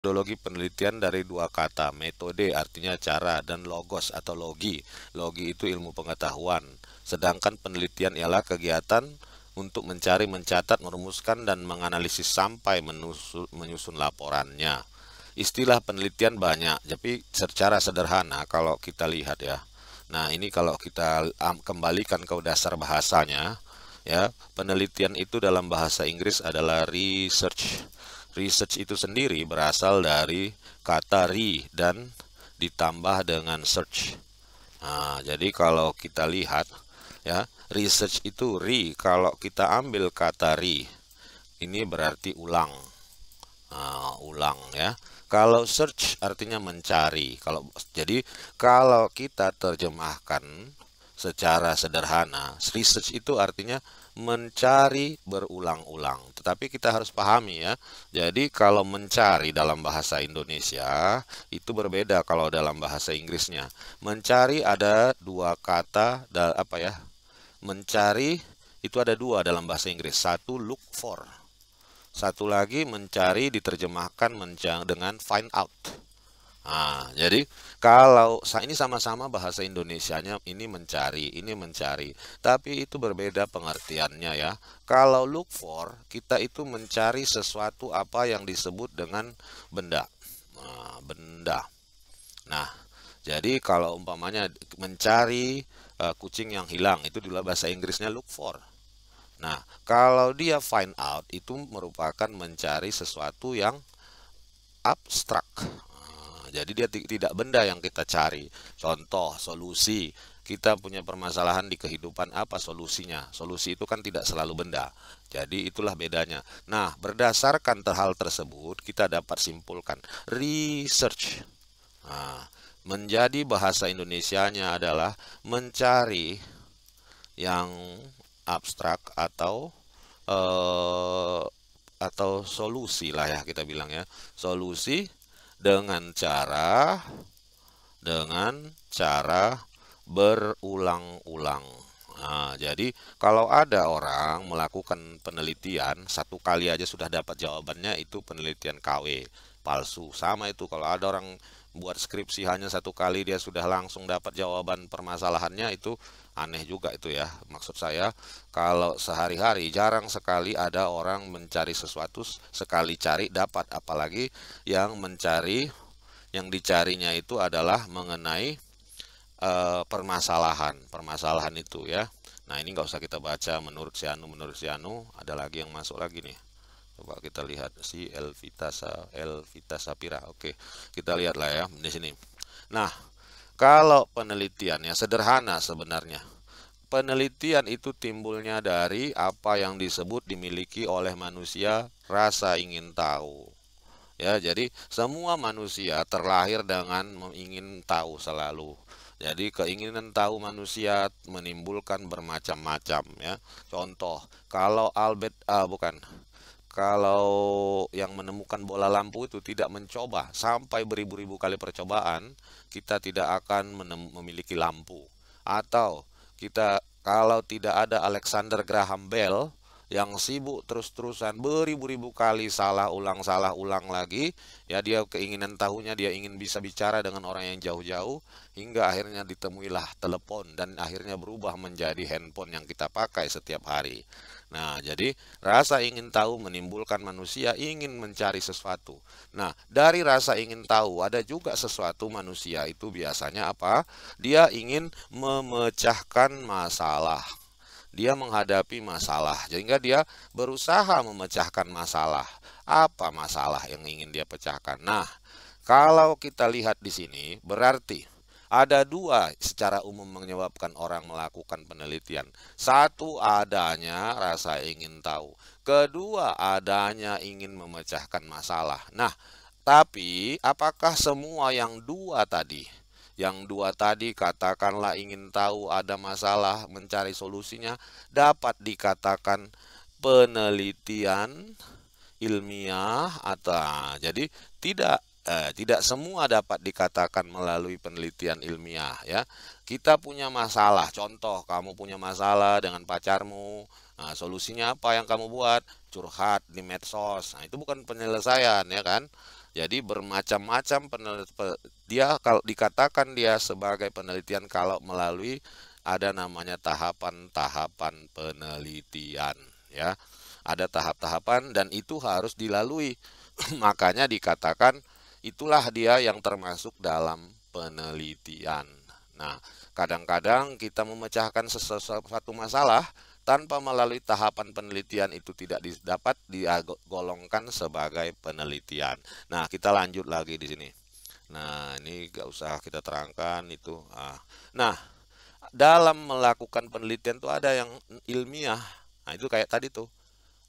metodologi penelitian dari dua kata, metode artinya cara dan logos atau logi. Logi itu ilmu pengetahuan, sedangkan penelitian ialah kegiatan untuk mencari, mencatat, merumuskan dan menganalisis sampai menusul, menyusun laporannya. Istilah penelitian banyak, tapi secara sederhana kalau kita lihat ya. Nah, ini kalau kita kembalikan ke dasar bahasanya, ya, penelitian itu dalam bahasa Inggris adalah research Research itu sendiri berasal dari kata re dan ditambah dengan search. Nah, jadi kalau kita lihat ya, research itu re kalau kita ambil kata re ini berarti ulang. Nah, ulang ya. Kalau search artinya mencari. Kalau jadi kalau kita terjemahkan secara sederhana, research itu artinya mencari berulang-ulang. Tetapi kita harus pahami ya. Jadi kalau mencari dalam bahasa Indonesia itu berbeda kalau dalam bahasa Inggrisnya. Mencari ada dua kata apa ya? Mencari itu ada dua dalam bahasa Inggris. Satu look for. Satu lagi mencari diterjemahkan dengan find out. Nah, jadi kalau ini sama-sama bahasa Indonesianya ini mencari, ini mencari, tapi itu berbeda pengertiannya ya. Kalau look for, kita itu mencari sesuatu apa yang disebut dengan benda. Nah, benda. Nah, jadi kalau umpamanya mencari uh, kucing yang hilang itu dalam bahasa Inggrisnya look for. Nah, kalau dia find out itu merupakan mencari sesuatu yang abstrak jadi dia tidak benda yang kita cari. Contoh, solusi. Kita punya permasalahan di kehidupan apa solusinya? Solusi itu kan tidak selalu benda. Jadi itulah bedanya. Nah, berdasarkan hal tersebut kita dapat simpulkan research. Nah, menjadi bahasa Indonesianya adalah mencari yang abstrak atau uh, atau solusi lah ya kita bilang ya solusi dengan cara dengan cara berulang-ulang. Nah, jadi kalau ada orang melakukan penelitian satu kali aja sudah dapat jawabannya itu penelitian KW palsu sama itu kalau ada orang buat skripsi hanya satu kali dia sudah langsung dapat jawaban permasalahannya itu aneh juga itu ya maksud saya kalau sehari-hari jarang sekali ada orang mencari sesuatu sekali cari dapat apalagi yang mencari yang dicarinya itu adalah mengenai e, permasalahan permasalahan itu ya nah ini nggak usah kita baca menurut Sianu menurut Sianu ada lagi yang masuk lagi nih coba kita lihat si Elvitasa Elvita Sapira. oke kita lihatlah ya di sini nah kalau penelitian penelitiannya sederhana sebenarnya penelitian itu timbulnya dari apa yang disebut dimiliki oleh manusia rasa ingin tahu ya jadi semua manusia terlahir dengan ingin tahu selalu jadi keinginan tahu manusia menimbulkan bermacam-macam ya. Contoh, kalau Albert ah, bukan kalau yang menemukan bola lampu itu tidak mencoba sampai beribu-ribu kali percobaan, kita tidak akan memiliki lampu. Atau kita kalau tidak ada Alexander Graham Bell yang sibuk terus-terusan beribu-ribu kali salah ulang salah ulang lagi, ya dia keinginan tahunya dia ingin bisa bicara dengan orang yang jauh-jauh hingga akhirnya ditemuilah telepon dan akhirnya berubah menjadi handphone yang kita pakai setiap hari. Nah, jadi rasa ingin tahu menimbulkan manusia ingin mencari sesuatu. Nah, dari rasa ingin tahu ada juga sesuatu manusia itu biasanya apa? Dia ingin memecahkan masalah. Dia menghadapi masalah, sehingga dia berusaha memecahkan masalah. Apa masalah yang ingin dia pecahkan? Nah, kalau kita lihat di sini, berarti ada dua secara umum menyebabkan orang melakukan penelitian. Satu adanya rasa ingin tahu. Kedua adanya ingin memecahkan masalah. Nah, tapi apakah semua yang dua tadi yang dua tadi katakanlah ingin tahu ada masalah mencari solusinya dapat dikatakan penelitian ilmiah atau jadi tidak eh, tidak semua dapat dikatakan melalui penelitian ilmiah ya. Kita punya masalah, contoh kamu punya masalah dengan pacarmu. Nah, solusinya apa yang kamu buat? Curhat di medsos. Nah, itu bukan penyelesaian ya kan. Jadi bermacam-macam dia kalau dikatakan dia sebagai penelitian kalau melalui ada namanya tahapan-tahapan penelitian ya. Ada tahap-tahapan dan itu harus dilalui. Makanya dikatakan itulah dia yang termasuk dalam penelitian. Nah, kadang-kadang kita memecahkan sesuatu masalah tanpa melalui tahapan penelitian itu tidak dapat digolongkan sebagai penelitian. Nah, kita lanjut lagi di sini. Nah, ini gak usah kita terangkan itu. Ah. Nah, dalam melakukan penelitian itu ada yang ilmiah. Nah, itu kayak tadi tuh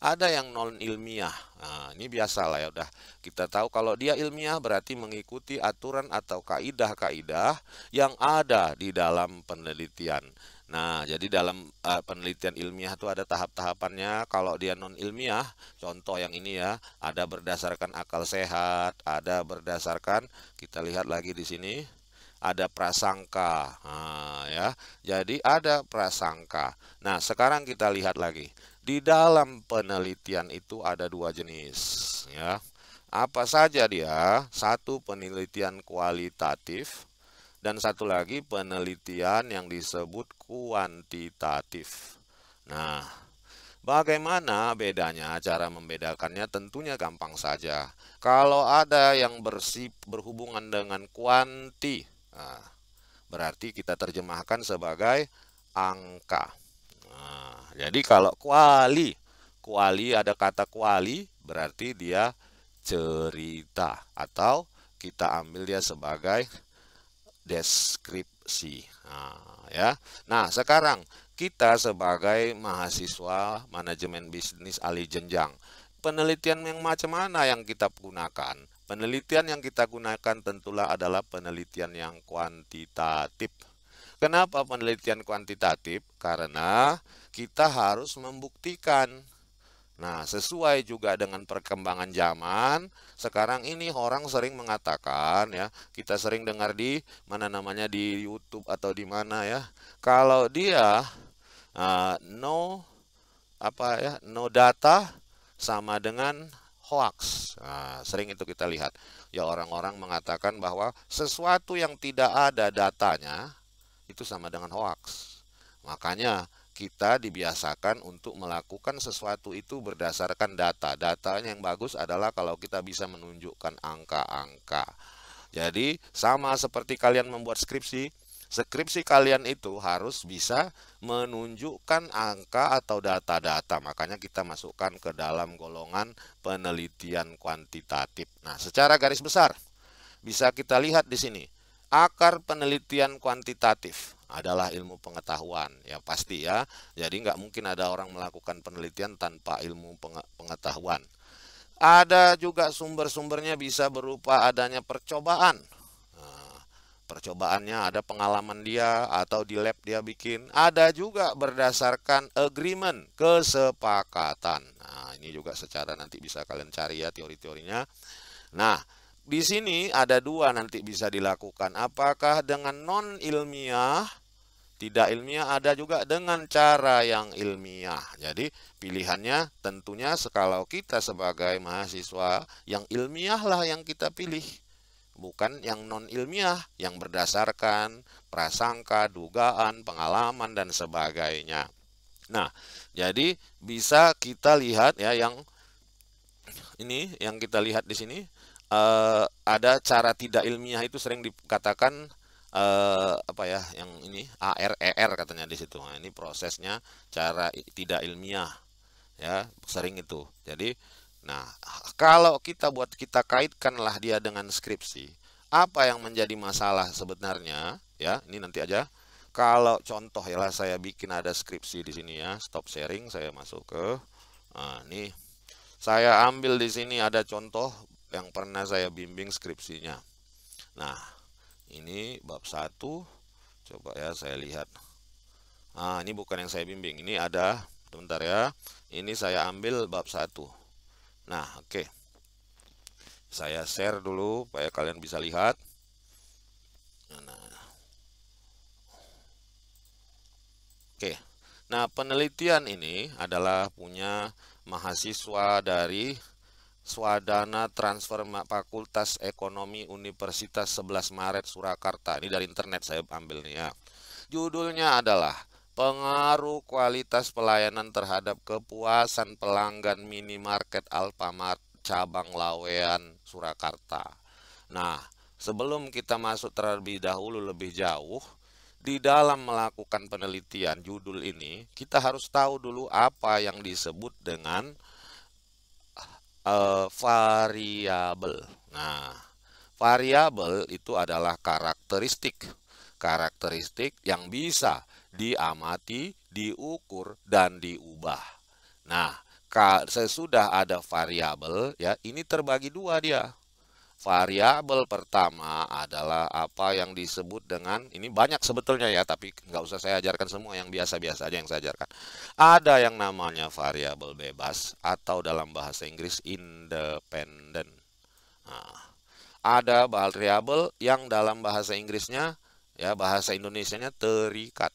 ada yang non ilmiah. Nah, ini biasa lah ya udah kita tahu kalau dia ilmiah berarti mengikuti aturan atau kaidah-kaidah yang ada di dalam penelitian. Nah, jadi dalam uh, penelitian ilmiah itu ada tahap-tahapannya. Kalau dia non ilmiah, contoh yang ini ya, ada berdasarkan akal sehat, ada berdasarkan kita lihat lagi di sini, ada prasangka. Nah, ya. Jadi ada prasangka. Nah, sekarang kita lihat lagi. Di dalam penelitian itu ada dua jenis, ya. Apa saja dia? Satu penelitian kualitatif dan satu lagi penelitian yang disebut kuantitatif. Nah, Bagaimana bedanya? Cara membedakannya tentunya gampang saja. Kalau ada yang bersip berhubungan dengan kuanti, nah, berarti kita terjemahkan sebagai angka. Nah, jadi kalau kuali, kuali ada kata kuali berarti dia cerita atau kita ambil dia sebagai deskripsi. Nah, ya. Nah, sekarang kita sebagai mahasiswa manajemen bisnis alih jenjang, penelitian yang macam mana yang kita gunakan? Penelitian yang kita gunakan tentulah adalah penelitian yang kuantitatif. Kenapa penelitian kuantitatif? Karena kita harus membuktikan. Nah, sesuai juga dengan perkembangan zaman, sekarang ini orang sering mengatakan ya, kita sering dengar di mana namanya di YouTube atau di mana ya, kalau dia uh, no apa ya, no data sama dengan hoax. Nah, sering itu kita lihat. Ya orang-orang mengatakan bahwa sesuatu yang tidak ada datanya itu sama dengan hoax. Makanya kita dibiasakan untuk melakukan sesuatu itu berdasarkan data. data yang bagus adalah kalau kita bisa menunjukkan angka-angka. Jadi sama seperti kalian membuat skripsi, skripsi kalian itu harus bisa menunjukkan angka atau data-data. Makanya kita masukkan ke dalam golongan penelitian kuantitatif. Nah, secara garis besar bisa kita lihat di sini akar penelitian kuantitatif adalah ilmu pengetahuan ya pasti ya jadi nggak mungkin ada orang melakukan penelitian tanpa ilmu pengetahuan ada juga sumber-sumbernya bisa berupa adanya percobaan nah, percobaannya ada pengalaman dia atau di lab dia bikin ada juga berdasarkan agreement kesepakatan nah ini juga secara nanti bisa kalian cari ya teori-teorinya nah di sini ada dua nanti bisa dilakukan. Apakah dengan non ilmiah? Tidak ilmiah ada juga dengan cara yang ilmiah. Jadi pilihannya tentunya sekalau kita sebagai mahasiswa yang ilmiah lah yang kita pilih. Bukan yang non ilmiah yang berdasarkan prasangka, dugaan, pengalaman dan sebagainya. Nah, jadi bisa kita lihat ya yang ini yang kita lihat di sini uh, ada cara tidak ilmiah itu sering dikatakan uh, apa ya yang ini ARER e katanya di situ. Nah, ini prosesnya cara tidak ilmiah ya sering itu. Jadi nah kalau kita buat kita kaitkanlah dia dengan skripsi apa yang menjadi masalah sebenarnya ya ini nanti aja kalau contoh ya lah saya bikin ada skripsi di sini ya stop sharing saya masuk ke nah, ini saya ambil di sini ada contoh yang pernah saya bimbing skripsinya. Nah, ini bab 1. Coba ya saya lihat. Nah, ini bukan yang saya bimbing. Ini ada, sebentar ya. Ini saya ambil bab 1. Nah, oke. Okay. Saya share dulu supaya kalian bisa lihat. Nah. Oke. Okay. Nah, penelitian ini adalah punya mahasiswa dari Swadana Transfer Fakultas Ekonomi Universitas 11 Maret Surakarta. Ini dari internet saya ambil nih ya. Judulnya adalah Pengaruh Kualitas Pelayanan Terhadap Kepuasan Pelanggan Minimarket Alfamart Cabang Lawean Surakarta. Nah, sebelum kita masuk terlebih dahulu lebih jauh, di dalam melakukan penelitian judul ini, kita harus tahu dulu apa yang disebut dengan uh, variabel. Nah, variabel itu adalah karakteristik, karakteristik yang bisa diamati, diukur dan diubah. Nah, sesudah ada variabel ya, ini terbagi dua dia variabel pertama adalah apa yang disebut dengan ini banyak sebetulnya ya tapi nggak usah saya ajarkan semua yang biasa-biasa aja yang saya ajarkan ada yang namanya variabel bebas atau dalam bahasa Inggris independent nah, ada variabel yang dalam bahasa Inggrisnya ya bahasa Indonesianya terikat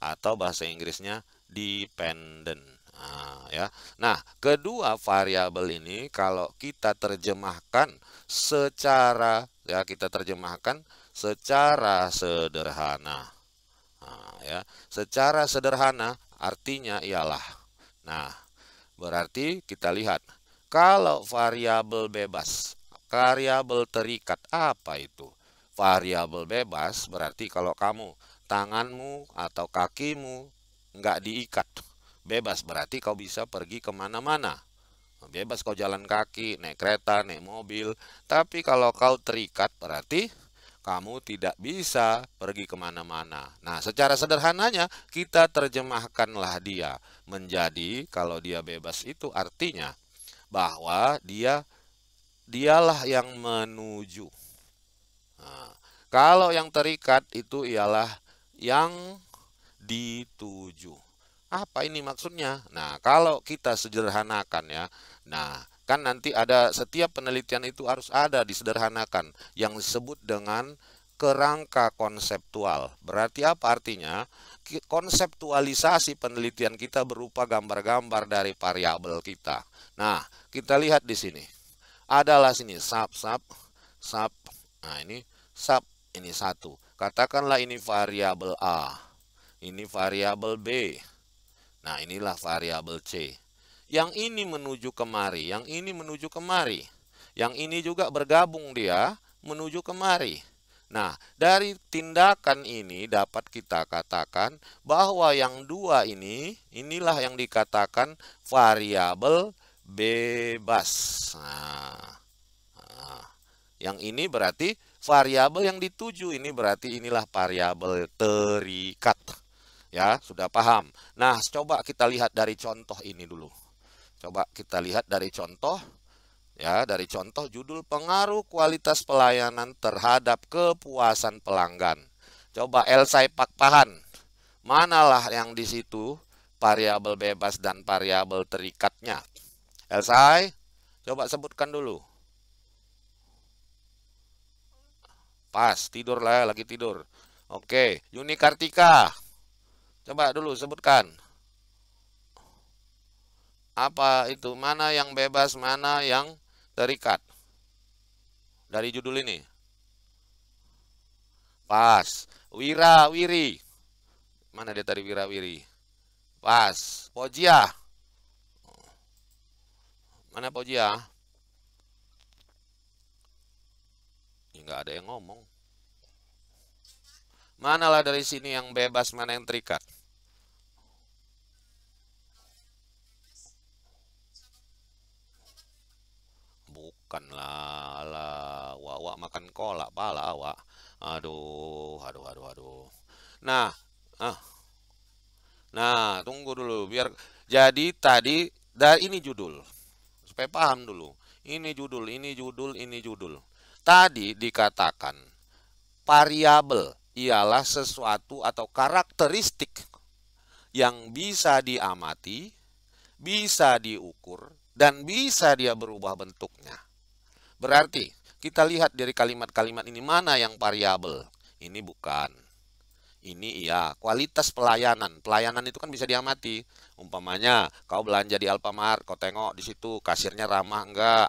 atau bahasa Inggrisnya dependent Nah, ya. Nah, kedua variabel ini kalau kita terjemahkan secara ya kita terjemahkan secara sederhana. Nah, ya, secara sederhana artinya ialah. Nah, berarti kita lihat kalau variabel bebas, variabel terikat apa itu? Variabel bebas berarti kalau kamu tanganmu atau kakimu nggak diikat Bebas berarti kau bisa pergi kemana-mana. Bebas kau jalan kaki, naik kereta, naik mobil. Tapi kalau kau terikat berarti kamu tidak bisa pergi kemana-mana. Nah, secara sederhananya kita terjemahkanlah dia menjadi kalau dia bebas itu artinya bahwa dia dialah yang menuju. Nah, kalau yang terikat itu ialah yang dituju apa ini maksudnya? Nah, kalau kita sederhanakan ya, nah kan nanti ada setiap penelitian itu harus ada disederhanakan yang disebut dengan kerangka konseptual. Berarti apa artinya? Konseptualisasi penelitian kita berupa gambar-gambar dari variabel kita. Nah, kita lihat di sini. Adalah sini sub sub sub. Nah, ini sub ini satu. Katakanlah ini variabel A. Ini variabel B. Nah, inilah variabel C. Yang ini menuju kemari, yang ini menuju kemari. Yang ini juga bergabung dia menuju kemari. Nah, dari tindakan ini dapat kita katakan bahwa yang dua ini, inilah yang dikatakan variabel bebas. Nah, nah yang ini berarti variabel yang dituju ini berarti inilah variabel terikat. Ya, sudah paham. Nah, coba kita lihat dari contoh ini dulu. Coba kita lihat dari contoh ya, dari contoh judul pengaruh kualitas pelayanan terhadap kepuasan pelanggan. Coba Elsai pahan Manalah yang di situ variabel bebas dan variabel terikatnya? Elsai, coba sebutkan dulu. Pas, tidur lah lagi tidur. Oke, Yuni Kartika. Coba dulu sebutkan. Apa itu? Mana yang bebas, mana yang terikat? Dari judul ini. Pas. Wira, wiri. Mana dia tadi wira, wiri? Pas. Pojia. Mana Pojia? nggak ada yang ngomong. Manalah dari sini yang bebas, mana yang terikat? makan lah lah wak wak makan kolak pala wak aduh aduh aduh aduh nah ah nah tunggu dulu biar jadi tadi dah ini judul supaya paham dulu ini judul ini judul ini judul tadi dikatakan variabel ialah sesuatu atau karakteristik yang bisa diamati bisa diukur dan bisa dia berubah bentuknya. Berarti kita lihat dari kalimat-kalimat ini mana yang variabel. Ini bukan. Ini iya, kualitas pelayanan. Pelayanan itu kan bisa diamati. Umpamanya kau belanja di Alfamart, kau tengok di situ kasirnya ramah enggak?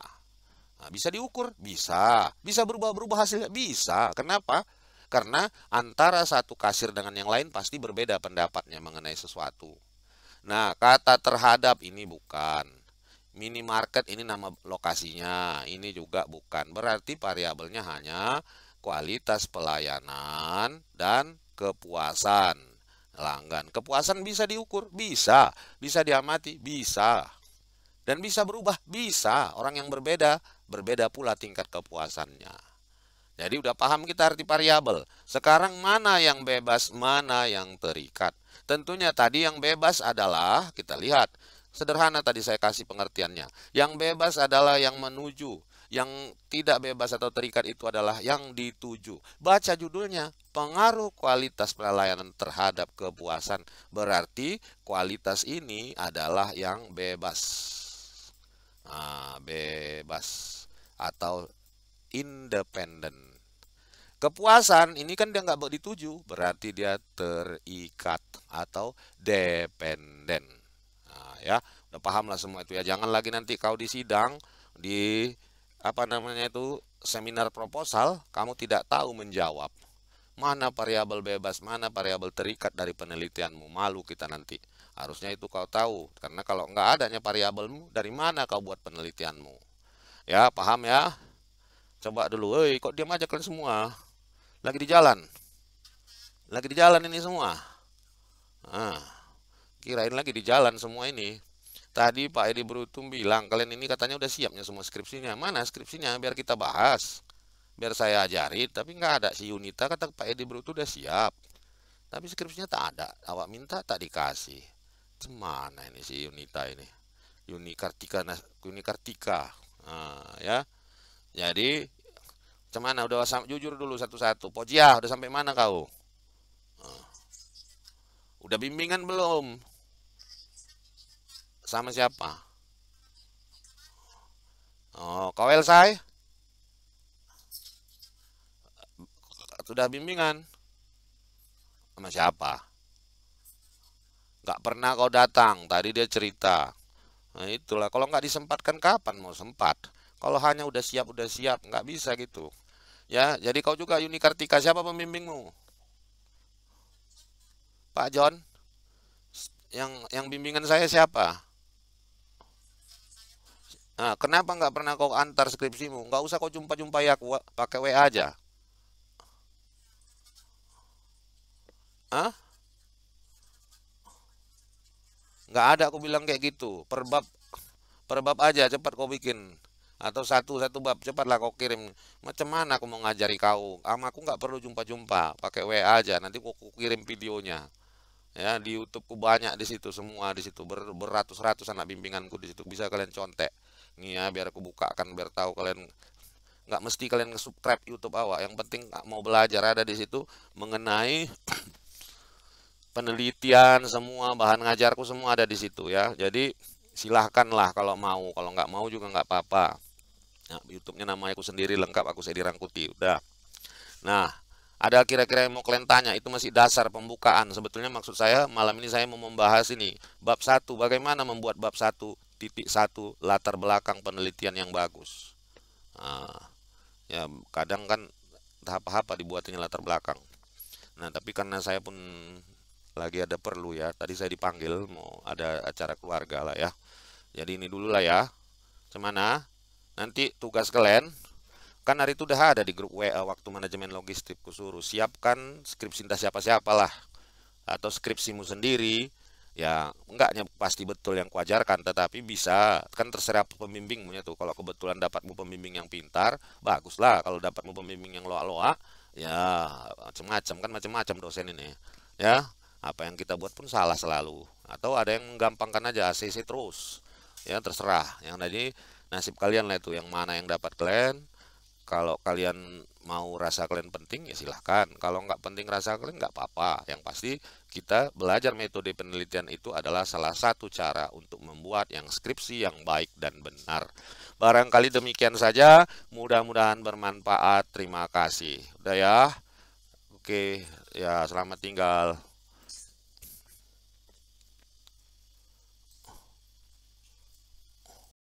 Nah, bisa diukur? Bisa. Bisa berubah-berubah hasilnya? Bisa. Kenapa? Karena antara satu kasir dengan yang lain pasti berbeda pendapatnya mengenai sesuatu. Nah, kata terhadap ini bukan minimarket ini nama lokasinya ini juga bukan berarti variabelnya hanya kualitas pelayanan dan kepuasan langgan kepuasan bisa diukur bisa bisa diamati bisa dan bisa berubah bisa orang yang berbeda berbeda pula tingkat kepuasannya jadi udah paham kita arti variabel sekarang mana yang bebas mana yang terikat tentunya tadi yang bebas adalah kita lihat Sederhana tadi saya kasih pengertiannya. Yang bebas adalah yang menuju, yang tidak bebas atau terikat itu adalah yang dituju. Baca judulnya, pengaruh kualitas pelayanan terhadap kepuasan. Berarti kualitas ini adalah yang bebas. Nah, bebas atau independen. Kepuasan ini kan dia nggak dituju, berarti dia terikat atau dependen ya udah paham lah semua itu ya jangan lagi nanti kau di sidang di apa namanya itu seminar proposal kamu tidak tahu menjawab mana variabel bebas mana variabel terikat dari penelitianmu malu kita nanti harusnya itu kau tahu karena kalau nggak adanya variabelmu dari mana kau buat penelitianmu ya paham ya coba dulu hei kok diam aja kalian semua lagi di jalan lagi di jalan ini semua ah kirain lagi di jalan semua ini. Tadi Pak Edi Brutum bilang, kalian ini katanya udah siapnya semua skripsinya. Mana skripsinya? Biar kita bahas. Biar saya ajari. Tapi nggak ada. Si Yunita kata Pak Edi Brutum udah siap. Tapi skripsinya tak ada. Awak minta tak dikasih. Cemana ini si Yunita ini? Yuni Kartika. Yuni Kartika. Nah, ah, ya. Jadi, cemana? Udah jujur dulu satu-satu. Pojia, udah sampai mana kau? Ah. Udah bimbingan belum? sama siapa? Oh, kau Elsai? Eh? Sudah bimbingan? Sama siapa? Gak pernah kau datang, tadi dia cerita. Nah, itulah, kalau nggak disempatkan kapan mau sempat? Kalau hanya udah siap, udah siap, nggak bisa gitu. Ya, jadi kau juga yuni kartika siapa pembimbingmu? Pak John? Yang yang bimbingan saya siapa? Nah, kenapa nggak pernah kau antar skripsimu? Nggak usah kau jumpa-jumpa ya, aku pakai WA aja. Hah? Nggak ada aku bilang kayak gitu. Perbab perbab aja cepat kau bikin atau satu satu bab cepatlah kau kirim macam mana aku mau ngajari kau ama aku nggak perlu jumpa-jumpa pakai WA aja nanti aku, kirim videonya ya di YouTube ku banyak di situ semua di situ ber, beratus-ratus anak bimbinganku di situ bisa kalian contek nih ya biar aku buka bukakan biar tahu kalian nggak mesti kalian subscribe YouTube awak yang penting mau belajar ada di situ mengenai penelitian semua bahan ngajarku semua ada di situ ya jadi silahkanlah kalau mau kalau nggak mau juga nggak apa-apa nah, YouTube-nya nama aku sendiri lengkap aku saya dirangkuti udah nah ada kira-kira yang mau kalian tanya itu masih dasar pembukaan sebetulnya maksud saya malam ini saya mau membahas ini bab satu bagaimana membuat bab satu titik satu latar belakang penelitian yang bagus. Nah, ya kadang kan tahap-tahap dibuatnya latar belakang. Nah tapi karena saya pun lagi ada perlu ya, tadi saya dipanggil mau ada acara keluarga lah ya. Jadi ini dulu lah ya. cemana ah, nanti tugas kalian kan hari itu udah ada di grup WA waktu manajemen logistik kusuruh siapkan skripsi entah siapa-siapa lah atau skripsimu sendiri ya enggaknya pasti betul yang kuajarkan tetapi bisa kan terserah pembimbingmu tuh kalau kebetulan dapatmu pembimbing yang pintar baguslah kalau dapatmu pembimbing yang loa-loa ya macam-macam kan macam-macam dosen ini ya apa yang kita buat pun salah selalu atau ada yang menggampangkan aja ACC terus ya terserah yang tadi nasib kalian lah itu yang mana yang dapat kalian kalau kalian mau rasa kalian penting ya silahkan kalau nggak penting rasa kalian nggak apa-apa yang pasti kita belajar metode penelitian itu adalah salah satu cara untuk membuat yang skripsi yang baik dan benar barangkali demikian saja mudah-mudahan bermanfaat terima kasih udah ya oke ya selamat tinggal